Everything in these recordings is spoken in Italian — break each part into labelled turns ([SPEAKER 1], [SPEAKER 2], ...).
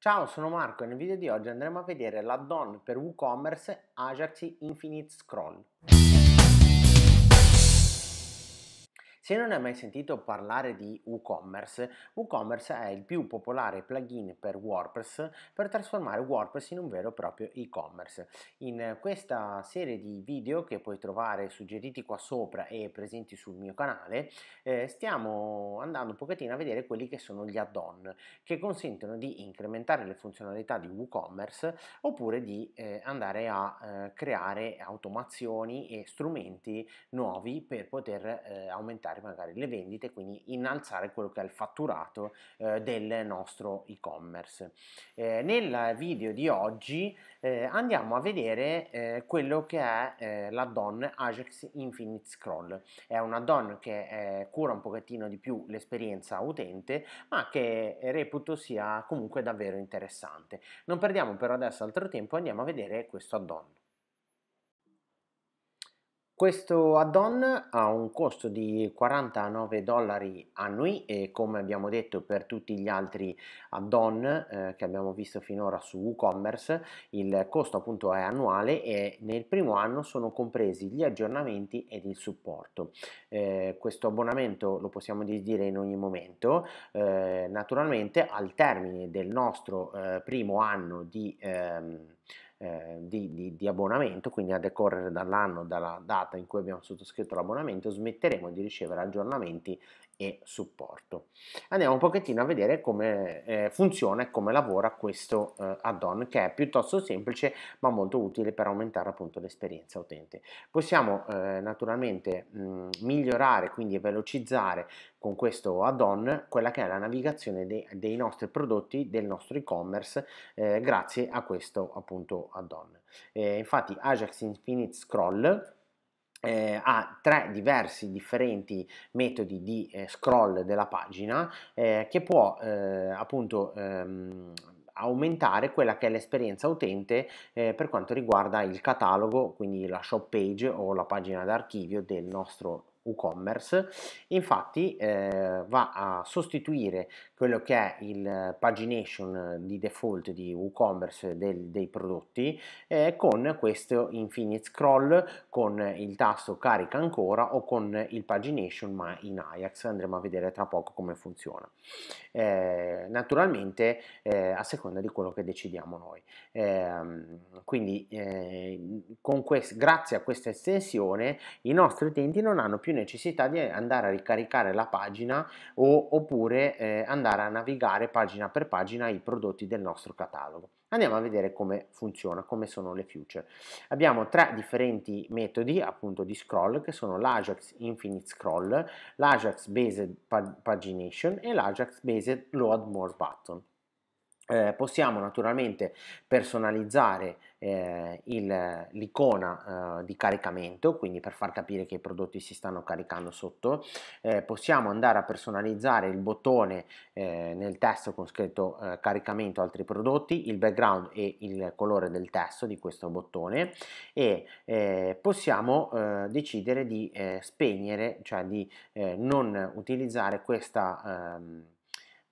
[SPEAKER 1] Ciao, sono Marco e nel video di oggi andremo a vedere l'add-on per WooCommerce Ajax Infinite Scroll. Se non hai mai sentito parlare di WooCommerce, WooCommerce è il più popolare plugin per WordPress per trasformare WordPress in un vero e proprio e-commerce. In questa serie di video che puoi trovare suggeriti qua sopra e presenti sul mio canale, eh, stiamo andando un pochettino a vedere quelli che sono gli add-on che consentono di incrementare le funzionalità di WooCommerce oppure di eh, andare a eh, creare automazioni e strumenti nuovi per poter eh, aumentare aumentare magari le vendite, quindi innalzare quello che è il fatturato eh, del nostro e-commerce. Eh, nel video di oggi eh, andiamo a vedere eh, quello che è eh, l'add-on Ajax Infinite Scroll. È un add-on che eh, cura un pochettino di più l'esperienza utente, ma che reputo sia comunque davvero interessante. Non perdiamo però adesso altro tempo, andiamo a vedere questo add-on. Questo add-on ha un costo di 49 dollari annui e come abbiamo detto per tutti gli altri add-on eh, che abbiamo visto finora su WooCommerce il costo appunto è annuale e nel primo anno sono compresi gli aggiornamenti ed il supporto. Eh, questo abbonamento lo possiamo dire in ogni momento, eh, naturalmente al termine del nostro eh, primo anno di... Ehm, eh, di, di, di, abbonamento, quindi a decorrere dall'anno, dalla data in cui abbiamo sottoscritto l'abbonamento, smetteremo di ricevere aggiornamenti e supporto. Andiamo un pochettino a vedere come eh, funziona e come lavora questo eh, add-on che è piuttosto semplice ma molto utile per aumentare appunto l'esperienza utente. Possiamo eh, naturalmente mh, mm, migliorare quindi velocizzare con questo add-on quella che è la navigazione dei, dei nostri prodotti del nostro e-commerce eh, grazie a questo appunto add-on. Eh, infatti Ajax Infinite Scroll eh, ha tre diversi differenti metodi di eh, scroll della pagina eh, che può eh, appunto ehm, aumentare quella che è l'esperienza utente eh, per quanto riguarda il catalogo, quindi la shop page o la pagina d'archivio del nostro WooCommerce, infatti eh, va a sostituire quello che è il pagination di default di WooCommerce del, dei prodotti eh, con questo infinite scroll con il tasto carica ancora o con il pagination ma in Ajax andremo a vedere tra poco come funziona eh, naturalmente eh, a seconda di quello che decidiamo noi ehm, quindi eh, con quest- grazie a questa estensione i nostri utenti non hanno più più necessità di andare a ricaricare la pagina o, oppure eh, andare a navigare pagina per pagina i prodotti del nostro catalogo. Andiamo a vedere come funziona, come sono le future. Abbiamo tre differenti metodi appunto di scroll che sono l'Ajax Infinite Scroll, l'Ajax Based Pagination e l'Ajax Based Load More Button. Eh, possiamo naturalmente personalizzare eh, l'icona eh, di caricamento, quindi per far capire che i prodotti si stanno caricando sotto, eh, possiamo andare a personalizzare il bottone eh, nel testo con scritto eh, caricamento altri prodotti, il background e il colore del testo di questo bottone e possiamo decidere di spegnere, cioè di non utilizzare questa... Ehm,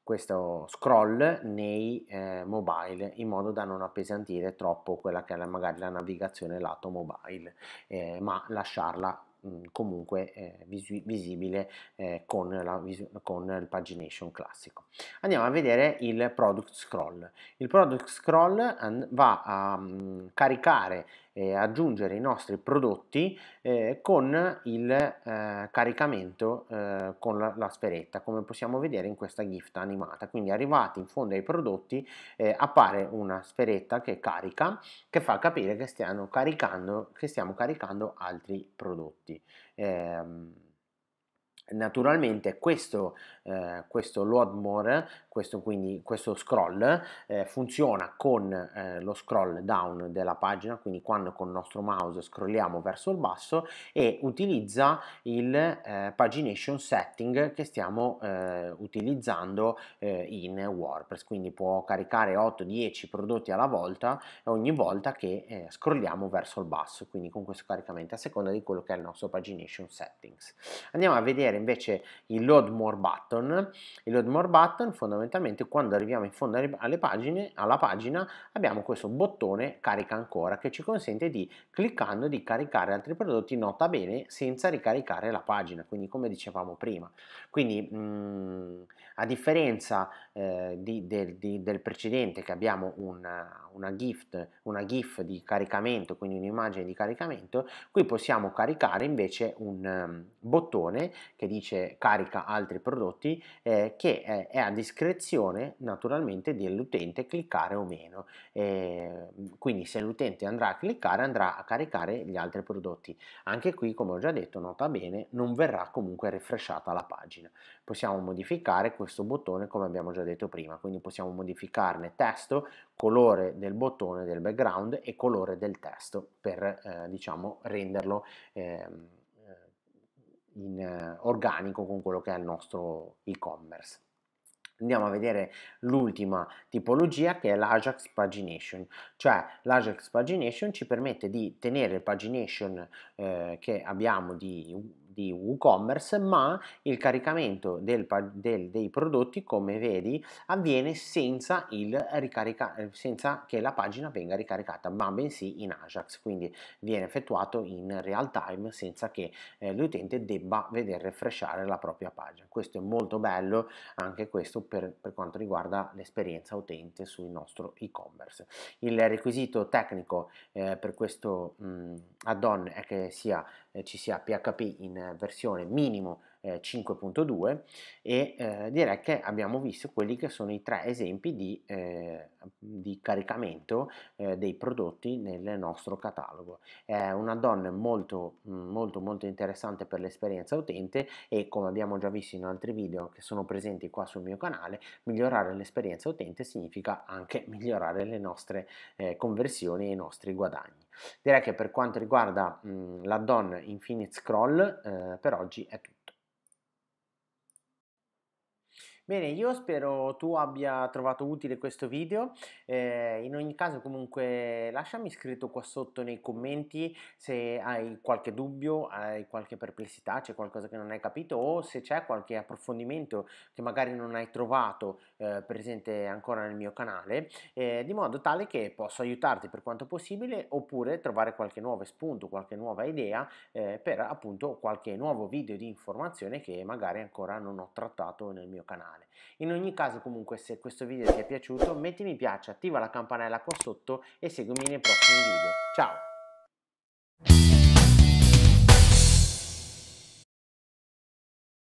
[SPEAKER 1] questo scroll nei eh, mobile in modo da non appesantire troppo quella che è la, magari la navigazione lato mobile eh, ma lasciarla mh, mm, comunque eh, visi visibile eh, con, la, con il pagination classico andiamo a vedere il product scroll il product scroll va a mh, mm, caricare eh, aggiungere i nostri prodotti eh, con il eh, caricamento eh, con la, la, sferetta come possiamo vedere in questa gift animata quindi arrivati in fondo ai prodotti eh, appare una sferetta che carica che fa capire che stiamo caricando, che stiamo caricando altri prodotti ehm, Naturalmente questo, eh, questo load more, questo, quindi, questo scroll, eh, funziona con eh, lo scroll down della pagina, quindi quando con il nostro mouse scrolliamo verso il basso e utilizza il eh, pagination setting che stiamo eh, utilizzando eh, in WordPress, quindi può caricare 8-10 prodotti alla volta ogni volta che scrolliamo verso il basso, quindi con questo caricamento a seconda di quello che è il nostro pagination settings. Andiamo a vedere vedere invece il load more button. Il load more button fondamentalmente quando arriviamo in fondo alle pagine, alla pagina abbiamo questo bottone carica ancora che ci consente di cliccando di caricare altri prodotti nota bene senza ricaricare la pagina, quindi come dicevamo prima. Quindi mh, mm, a differenza eh, di, del, di, del, precedente che abbiamo una, una, gift, una GIF di caricamento, quindi un'immagine di caricamento, qui possiamo caricare invece un um, bottone che dice carica altri prodotti eh, che è, è, a discrezione naturalmente dell'utente cliccare o meno. Eh, quindi se l'utente andrà a cliccare andrà a caricare gli altri prodotti. Anche qui come ho già detto nota bene non verrà comunque refresciata la pagina possiamo modificare questo bottone come abbiamo già detto prima, quindi possiamo modificarne testo, colore del bottone del background e colore del testo per eh, diciamo renderlo ehm, eh, in, eh, organico con quello che è il nostro e-commerce. Andiamo a vedere l'ultima tipologia che è l'Ajax Pagination, cioè l'Ajax Pagination ci permette di tenere pagination eh, che abbiamo di di WooCommerce, ma il caricamento del, del, dei prodotti, come vedi, avviene senza, il eh, senza, che la pagina venga ricaricata, ma bensì in Ajax, quindi viene effettuato in real time senza che eh, l'utente debba vedere refreshare la propria pagina. Questo è molto bello, anche questo per, per quanto riguarda l'esperienza utente sul nostro e-commerce. Il requisito tecnico eh, per questo add-on è che sia eh, ci sia PHP in versione minimo 5.2 eh, e eh, direi che abbiamo visto quelli che sono i tre esempi di, di caricamento dei prodotti nel nostro catalogo. È una donna molto, mm, molto, molto interessante per l'esperienza utente e come abbiamo già visto in altri video che sono presenti qua sul mio canale, migliorare l'esperienza utente significa anche migliorare le nostre eh, conversioni e i nostri guadagni. Direi che per quanto riguarda mh, mhmm, l'addon in Infinite Scroll eh, per oggi è tutto. Bene, io spero tu abbia trovato utile questo video, eh, in ogni caso comunque lasciami scritto qua sotto nei commenti se hai qualche dubbio, hai qualche perplessità, c'è qualcosa che non hai capito o se c'è qualche approfondimento che magari non hai trovato eh, presente ancora nel mio canale, eh, di modo tale che posso aiutarti per quanto possibile oppure trovare qualche nuovo spunto, qualche nuova idea eh, per appunto qualche nuovo video di informazione che magari ancora non ho trattato nel mio canale canale. In ogni caso comunque se questo video ti è piaciuto metti mi piace, attiva la campanella qua sotto e seguimi nei prossimi video. Ciao!